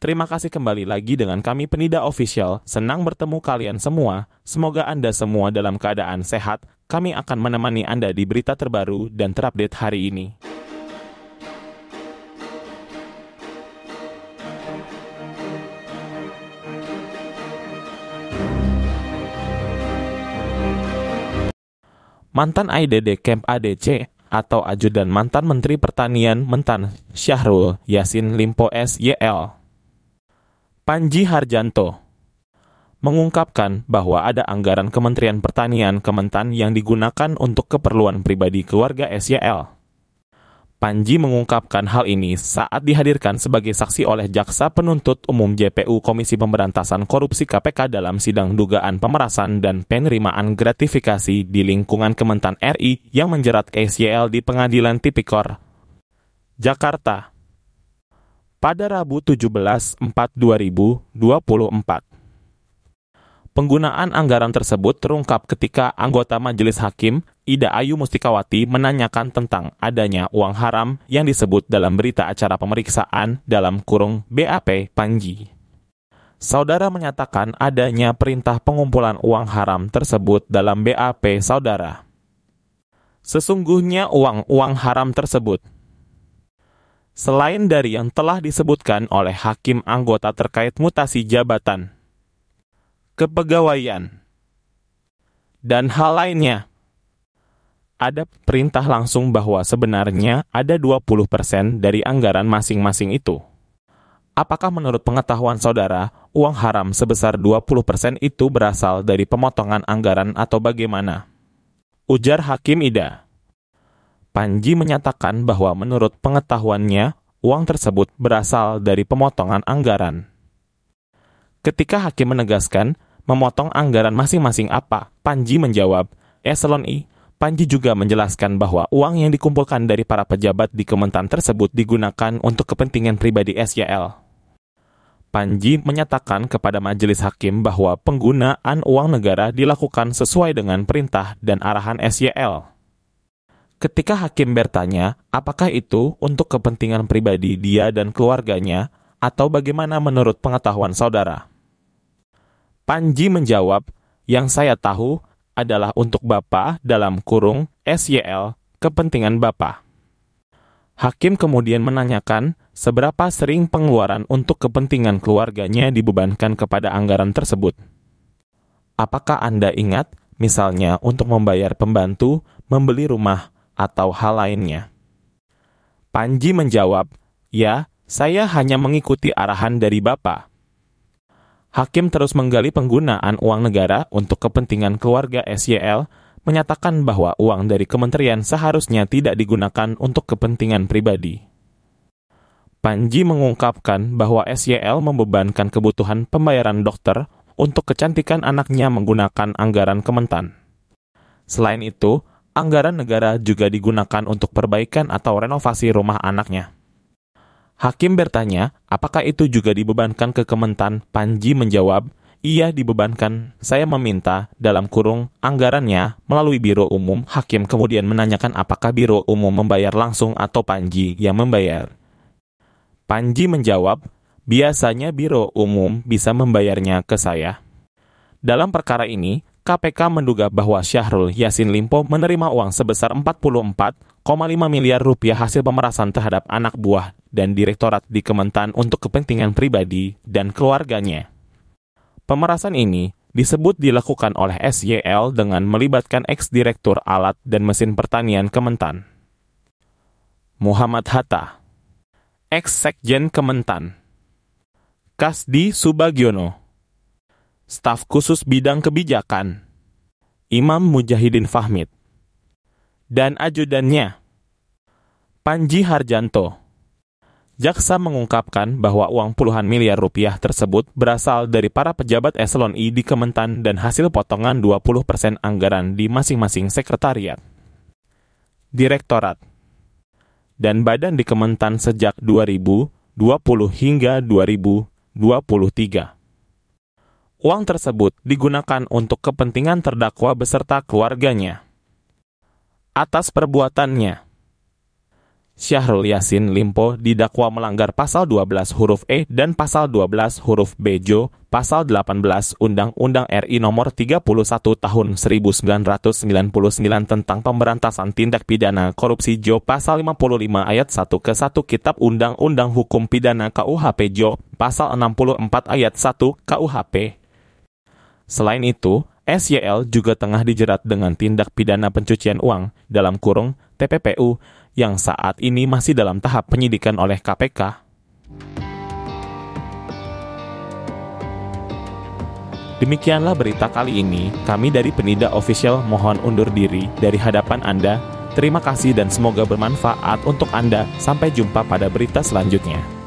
Terima kasih kembali lagi dengan kami Penida Official. Senang bertemu kalian semua. Semoga Anda semua dalam keadaan sehat. Kami akan menemani Anda di berita terbaru dan terupdate hari ini. Mantan Idd Camp ADC atau Ajudan Mantan Menteri Pertanian Mentan Syahrul Yasin Limpo SYL Panji Harjanto mengungkapkan bahwa ada anggaran Kementerian Pertanian Kementan yang digunakan untuk keperluan pribadi keluarga SYL. Panji mengungkapkan hal ini saat dihadirkan sebagai saksi oleh Jaksa Penuntut Umum JPU Komisi Pemberantasan Korupsi KPK dalam sidang dugaan pemerasan dan penerimaan gratifikasi di lingkungan Kementan RI yang menjerat SYL di Pengadilan Tipikor, Jakarta pada Rabu 17 4 2024. Penggunaan anggaran tersebut terungkap ketika anggota Majelis Hakim Ida Ayu Mustikawati menanyakan tentang adanya uang haram yang disebut dalam berita acara pemeriksaan dalam kurung BAP Panji. Saudara menyatakan adanya perintah pengumpulan uang haram tersebut dalam BAP saudara. Sesungguhnya uang-uang haram tersebut selain dari yang telah disebutkan oleh hakim anggota terkait mutasi jabatan, kepegawaian, dan hal lainnya. Ada perintah langsung bahwa sebenarnya ada 20% dari anggaran masing-masing itu. Apakah menurut pengetahuan saudara, uang haram sebesar 20% itu berasal dari pemotongan anggaran atau bagaimana? Ujar Hakim Ida. Panji menyatakan bahwa menurut pengetahuannya, uang tersebut berasal dari pemotongan anggaran. Ketika hakim menegaskan memotong anggaran masing-masing apa, Panji menjawab, Eselon I, Panji juga menjelaskan bahwa uang yang dikumpulkan dari para pejabat di Kementan tersebut digunakan untuk kepentingan pribadi SYL. Panji menyatakan kepada majelis hakim bahwa penggunaan uang negara dilakukan sesuai dengan perintah dan arahan SYL. Ketika hakim bertanya, apakah itu untuk kepentingan pribadi dia dan keluarganya, atau bagaimana menurut pengetahuan saudara? Panji menjawab, yang saya tahu adalah untuk bapak dalam kurung SYL, kepentingan bapak. Hakim kemudian menanyakan seberapa sering pengeluaran untuk kepentingan keluarganya dibebankan kepada anggaran tersebut. Apakah Anda ingat, misalnya untuk membayar pembantu, membeli rumah, atau hal lainnya? Panji menjawab, "Ya, saya hanya mengikuti arahan dari Bapak." Hakim terus menggali penggunaan uang negara untuk kepentingan keluarga SYL, menyatakan bahwa uang dari kementerian seharusnya tidak digunakan untuk kepentingan pribadi. Panji mengungkapkan bahwa SYL membebankan kebutuhan pembayaran dokter untuk kecantikan anaknya menggunakan anggaran Kementan. Selain itu, anggaran negara juga digunakan untuk perbaikan atau renovasi rumah anaknya. Hakim bertanya, apakah itu juga dibebankan ke Kementan? Panji menjawab, iya dibebankan. Saya meminta dalam kurung anggarannya melalui Biro Umum. Hakim kemudian menanyakan apakah Biro Umum membayar langsung atau Panji yang membayar. Panji menjawab, biasanya Biro Umum bisa membayarnya ke saya. Dalam perkara ini, KPK menduga bahwa Syahrul Yasin Limpo menerima uang sebesar 44,5 miliar rupiah hasil pemerasan terhadap anak buah dan direktorat di Kementan untuk kepentingan pribadi dan keluarganya. Pemerasan ini disebut dilakukan oleh SYL dengan melibatkan ex-direktur alat dan mesin pertanian Kementan. Muhammad Hatta, ex-sekjen Kementan. Kasdi Subagiono, staf khusus bidang kebijakan, Imam Mujahidin Fahmid, dan ajudannya, Panji Harjanto. Jaksa mengungkapkan bahwa uang puluhan miliar rupiah tersebut berasal dari para pejabat eselon I di Kementan dan hasil potongan 20% persen anggaran di masing-masing sekretariat. Direktorat dan badan di Kementan sejak 2020 hingga 2023 uang tersebut digunakan untuk kepentingan terdakwa beserta keluarganya. Atas perbuatannya, Syahrul Yasin Limpo didakwa melanggar pasal 12 huruf E dan pasal 12 huruf B Jo, pasal 18 Undang-Undang RI nomor 31 tahun 1999 tentang pemberantasan tindak pidana korupsi Jo, pasal 55 ayat 1 ke 1 Kitab Undang-Undang Hukum Pidana KUHP Jo, pasal 64 ayat 1 KUHP. Selain itu, SYL juga tengah dijerat dengan tindak pidana pencucian uang dalam kurung TPPU yang saat ini masih dalam tahap penyidikan oleh KPK. Demikianlah berita kali ini. Kami dari Penida Official mohon undur diri dari hadapan Anda. Terima kasih dan semoga bermanfaat untuk Anda. Sampai jumpa pada berita selanjutnya.